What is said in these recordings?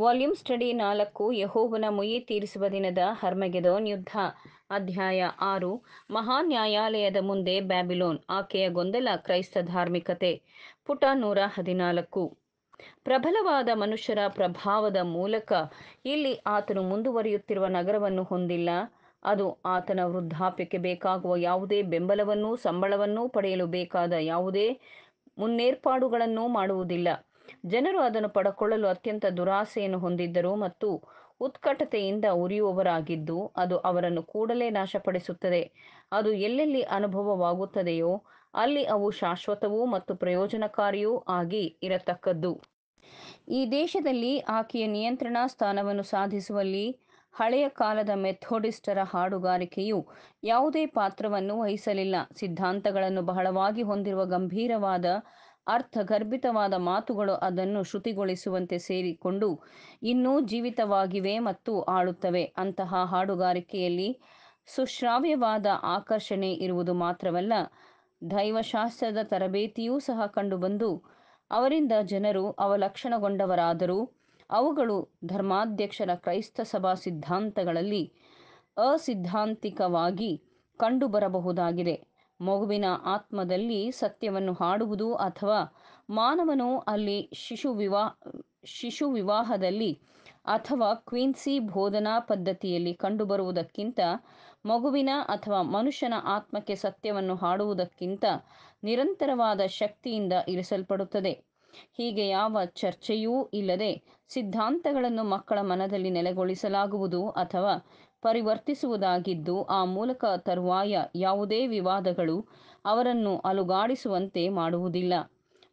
volume study ನಾಲ್ಕು ಯಹೋವನ ಮುಯಿ ತೀರಿಸುವ ದಿನದ ಹರ್ಮಗೆದೋನ್ ಯುದ್ಧ ಅಧ್ಯಾಯ ಆರು ಮಹಾ ನ್ಯಾಯಾಲಯದ ಮುಂದೆ ಬ್ಯಾಬಿಲೋನ್ ಆಕೆಯ ಗೊಂದಲ ಕ್ರೈಸ್ತ ಧಾರ್ಮಿಕತೆ ಪುಟ ನೂರ ಹದಿನಾಲ್ಕು ಪ್ರಬಲವಾದ ಮನುಷ್ಯರ ಪ್ರಭಾವದ ಮೂಲಕ ಇಲ್ಲಿ ಆತನು ಮುಂದುವರಿಯುತ್ತಿರುವ ನಗರವನ್ನು ಹೊಂದಿಲ್ಲ ಅದು ಆತನ ವೃದ್ಧಾಪ್ಯಕ್ಕೆ ಬೇಕಾಗುವ ಯಾವುದೇ ಬೆಂಬಲವನ್ನೂ ಸಂಬಳವನ್ನೂ ಪಡೆಯಲು ಬೇಕಾದ ಯಾವುದೇ ಮುನ್ನೇರ್ಪಾಡುಗಳನ್ನೂ ಮಾಡುವುದಿಲ್ಲ ಜನರು ಅದನ್ನು ಪಡಕೊಳ್ಳಲು ಅತ್ಯಂತ ದುರಾಸೆಯನ್ನು ಹೊಂದಿದ್ದರು ಮತ್ತು ಉತ್ಕಟತೆಯಿಂದ ಉರಿಯುವವರಾಗಿದ್ದು ಅದು ಅವರನ್ನು ಕೂಡಲೇ ನಾಶಪಡಿಸುತ್ತದೆ ಅದು ಎಲ್ಲೆಲ್ಲಿ ಅನುಭವವಾಗುತ್ತದೆಯೋ ಅಲ್ಲಿ ಅವು ಶಾಶ್ವತವೂ ಮತ್ತು ಪ್ರಯೋಜನಕಾರಿಯೂ ಆಗಿ ಇರತಕ್ಕದ್ದು ಈ ದೇಶದಲ್ಲಿ ಆಕೆಯ ನಿಯಂತ್ರಣ ಸ್ಥಾನವನ್ನು ಸಾಧಿಸುವಲ್ಲಿ ಹಳೆಯ ಕಾಲದ ಮೆಥೋಡಿಸ್ಟರ ಹಾಡುಗಾರಿಕೆಯು ಯಾವುದೇ ಪಾತ್ರವನ್ನು ವಹಿಸಲಿಲ್ಲ ಸಿದ್ಧಾಂತಗಳನ್ನು ಬಹಳವಾಗಿ ಹೊಂದಿರುವ ಗಂಭೀರವಾದ ಅರ್ಥಗರ್ಭಿತವಾದ ಮಾತುಗಳು ಅದನ್ನು ಶ್ರುತಿಗೊಳಿಸುವಂತೆ ಸೇರಿಕೊಂಡು ಇನ್ನೂ ಜೀವಿತವಾಗಿವೆ ಮತ್ತು ಆಳುತ್ತವೆ ಅಂತಹ ಹಾಡುಗಾರಿಕೆಯಲ್ಲಿ ಸುಶ್ರಾವ್ಯವಾದ ಆಕರ್ಷಣೆ ಇರುವುದು ಮಾತ್ರವಲ್ಲ ದೈವಶಾಸ್ತ್ರದ ತರಬೇತಿಯೂ ಸಹ ಕಂಡುಬಂದು ಅವರಿಂದ ಜನರು ಅವಲಕ್ಷಣಗೊಂಡವರಾದರೂ ಅವುಗಳು ಧರ್ಮಾಧ್ಯಕ್ಷರ ಕ್ರೈಸ್ತ ಸಭಾ ಸಿದ್ಧಾಂತಗಳಲ್ಲಿ ಅಸಿದ್ಧಾಂತಿಕವಾಗಿ ಕಂಡುಬರಬಹುದಾಗಿದೆ ಮಗುವಿನ ಆತ್ಮದಲ್ಲಿ ಸತ್ಯವನ್ನು ಹಾಡುವುದು ಅಥವಾ ಮಾನವನು ಅಲ್ಲಿ ಶಿಶು ವಿವಾ ಶಿಶು ವಿವಾಹದಲ್ಲಿ ಅಥವಾ ಕ್ವೀನ್ಸಿ ಬೋಧನಾ ಪದ್ಧತಿಯಲ್ಲಿ ಕಂಡುಬರುವುದಕ್ಕಿಂತ ಮಗುವಿನ ಅಥವಾ ಮನುಷ್ಯನ ಆತ್ಮಕ್ಕೆ ಸತ್ಯವನ್ನು ಹಾಡುವುದಕ್ಕಿಂತ ನಿರಂತರವಾದ ಶಕ್ತಿಯಿಂದ ಇರಿಸಲ್ಪಡುತ್ತದೆ ಹೀಗೆ ಯಾವ ಚರ್ಚೆಯೂ ಇಲ್ಲದೆ ಸಿದ್ಧಾಂತಗಳನ್ನು ಮಕ್ಕಳ ಮನದಲ್ಲಿ ನೆಲೆಗೊಳಿಸಲಾಗುವುದು ಅಥವಾ ಪರಿವರ್ತಿಸುವುದಾಗಿದ್ದು ಆ ಮೂಲಕ ತರುವಾಯ ಯಾವುದೇ ವಿವಾದಗಳು ಅವರನ್ನು ಅಲುಗಾಡಿಸುವಂತೆ ಮಾಡುವುದಿಲ್ಲ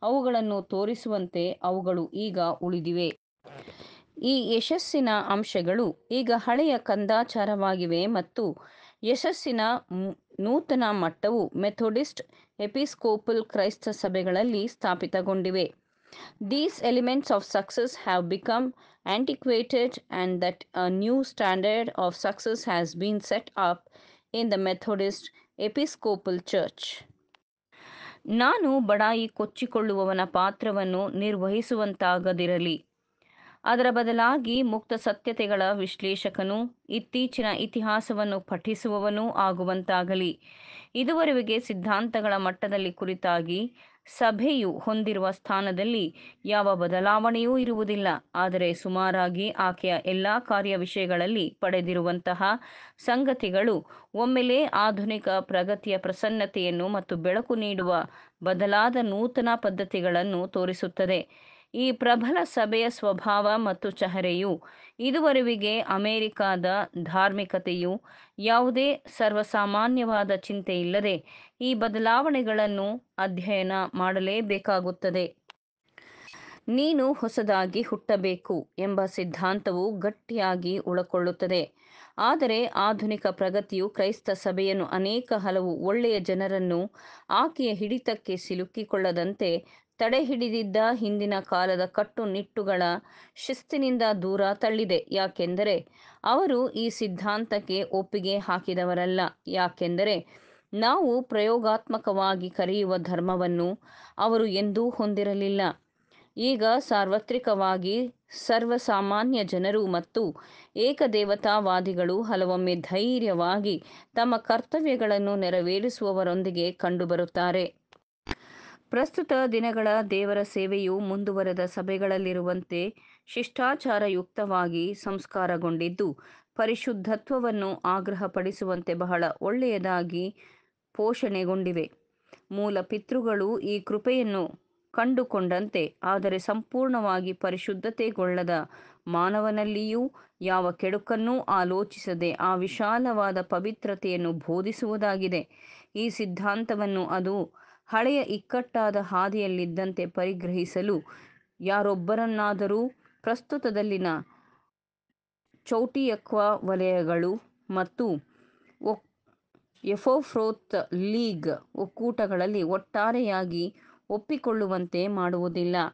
ಅವುಗಳನ್ನು ತೋರಿಸುವಂತೆ ಅವುಗಳು ಈಗ ಉಳಿದಿವೆ ಈ ಯಶಸ್ಸಿನ ಅಂಶಗಳು ಈಗ ಹಳೆಯ ಕಂದಾಚಾರವಾಗಿವೆ ಮತ್ತು ಯಶಸ್ಸಿನ ನೂತನ ಮಟ್ಟವು ಮೆಥೋಡಿಸ್ಟ್ ಎಪಿಸ್ಕೋಪಲ್ ಕ್ರೈಸ್ತ ಸಭೆಗಳಲ್ಲಿ ಸ್ಥಾಪಿತಗೊಂಡಿವೆ These elements of success have become antiquated and that a new standard of success has been set up in the Methodist Episcopal church ನಾನು ಬಡಾಯಿ ಕೊಚ್ಚಿಕೊಳ್ಳುವವನ ಪಾತ್ರವನ್ನು ನಿರ್ವಹಿಸುವಂತಾಗದಿರಲಿ ಅದರ ಬದಲಾಗಿ ಮುಕ್ತ ಸತ್ಯತೆಗಳ ವಿಶ್ಲೇಷಕನು ಇತ್ತೀಚಿನ ಇತಿಹಾಸವನ್ನು ಪಠಿಸುವವನೂ ಆಗುವಂತಾಗಲಿ ಇದುವರೆಗೆ ಸಿದ್ಧಾಂತಗಳ ಮಟ್ಟದಲ್ಲಿ ಕುರಿತಾಗಿ ಸಭೆಯು ಹೊಂದಿರುವ ಸ್ಥಾನದಲ್ಲಿ ಯಾವ ಬದಲಾವಣೆಯೂ ಇರುವುದಿಲ್ಲ ಆದರೆ ಸುಮಾರಾಗಿ ಆಕೆಯ ಎಲ್ಲ ಕಾರ್ಯ ವಿಷಯಗಳಲ್ಲಿ ಪಡೆದಿರುವಂತಹ ಸಂಗತಿಗಳು ಒಮ್ಮೆಲೆ ಆಧುನಿಕ ಪ್ರಗತಿಯ ಪ್ರಸನ್ನತೆಯನ್ನು ಮತ್ತು ಬೆಳಕು ನೀಡುವ ಬದಲಾದ ನೂತನ ಪದ್ಧತಿಗಳನ್ನು ತೋರಿಸುತ್ತದೆ ಈ ಪ್ರಬಲ ಸಭೆಯ ಸ್ವಭಾವ ಮತ್ತು ಚಹರೆಯು ಇದುವರೆವಿಗೆ ಅಮೆರಿಕಾದ ಧಾರ್ಮಿಕತೆಯು ಯಾವುದೇ ಸರ್ವಸಾಮಾನ್ಯವಾದ ಚಿಂತೆ ಇಲ್ಲದೆ ಈ ಬದಲಾವಣೆಗಳನ್ನು ಅಧ್ಯಯನ ಮಾಡಲೇಬೇಕಾಗುತ್ತದೆ ನೀನು ಹೊಸದಾಗಿ ಹುಟ್ಟಬೇಕು ಎಂಬ ಸಿದ್ಧಾಂತವು ಗಟ್ಟಿಯಾಗಿ ಉಳಕೊಳ್ಳುತ್ತದೆ ಆದರೆ ಆಧುನಿಕ ಪ್ರಗತಿಯು ಕ್ರೈಸ್ತ ಸಭೆಯನ್ನು ಅನೇಕ ಹಲವು ಒಳ್ಳೆಯ ಜನರನ್ನು ಆಕೆಯ ಹಿಡಿತಕ್ಕೆ ಸಿಲುಕಿಕೊಳ್ಳದಂತೆ ತಡೆ ಹಿಡಿದಿದ್ದ ಹಿಂದಿನ ಕಾಲದ ಕಟ್ಟುನಿಟ್ಟುಗಳ ಶಿಸ್ತಿನಿಂದ ದೂರ ತಳ್ಳಿದೆ ಯಾಕೆಂದರೆ ಅವರು ಈ ಸಿದ್ಧಾಂತಕ್ಕೆ ಒಪ್ಪಿಗೆ ಹಾಕಿದವರಲ್ಲ ಯಾಕೆಂದರೆ ನಾವು ಪ್ರಯೋಗಾತ್ಮಕವಾಗಿ ಕರೆಯುವ ಧರ್ಮವನ್ನು ಅವರು ಎಂದೂ ಹೊಂದಿರಲಿಲ್ಲ ಈಗ ಸಾರ್ವತ್ರಿಕವಾಗಿ ಸರ್ವಸಾಮಾನ್ಯ ಜನರು ಮತ್ತು ಏಕದೇವತಾವಾದಿಗಳು ಹಲವೊಮ್ಮೆ ಧೈರ್ಯವಾಗಿ ತಮ್ಮ ಕರ್ತವ್ಯಗಳನ್ನು ನೆರವೇರಿಸುವವರೊಂದಿಗೆ ಕಂಡುಬರುತ್ತಾರೆ ಪ್ರಸ್ತುತ ದಿನಗಳ ದೇವರ ಸೇವೆಯು ಮುಂದುವರೆದ ಸಭೆಗಳಲ್ಲಿರುವಂತೆ ಶಿಷ್ಟಾಚಾರಯುಕ್ತವಾಗಿ ಸಂಸ್ಕಾರಗೊಂಡಿದ್ದು ಪರಿಶುದ್ಧತ್ವವನ್ನು ಆಗ್ರಹಪಡಿಸುವಂತೆ ಬಹಳ ಒಳ್ಳೆಯದಾಗಿ ಪೋಷಣೆಗೊಂಡಿವೆ ಮೂಲ ಪಿತೃಗಳು ಈ ಕೃಪೆಯನ್ನು ಕಂಡುಕೊಂಡಂತೆ ಆದರೆ ಸಂಪೂರ್ಣವಾಗಿ ಪರಿಶುದ್ಧತೆಗೊಳ್ಳದ ಮಾನವನಲ್ಲಿಯೂ ಯಾವ ಕೆಡುಕನ್ನೂ ಆಲೋಚಿಸದೆ ಆ ವಿಶಾಲವಾದ ಪವಿತ್ರತೆಯನ್ನು ಬೋಧಿಸುವುದಾಗಿದೆ ಈ ಸಿದ್ಧಾಂತವನ್ನು ಅದು ಹಳೆಯ ಇಕ್ಕಟ್ಟಾದ ಹಾದಿಯಲ್ಲಿದ್ದಂತೆ ಪರಿಗ್ರಹಿಸಲು ಯಾರೊಬ್ಬರನ್ನಾದರೂ ಪ್ರಸ್ತುತದಲ್ಲಿನ ಚೌಟಿಯಕ್ವಾ ವಲಯಗಳು ಮತ್ತು ಎಫೋಫ್ರೋತ್ ಲೀಗ್ ಒಕ್ಕೂಟಗಳಲ್ಲಿ ಒಟ್ಟಾರೆಯಾಗಿ ಒಪ್ಪಿಕೊಳ್ಳುವಂತೆ ಮಾಡುವುದಿಲ್ಲ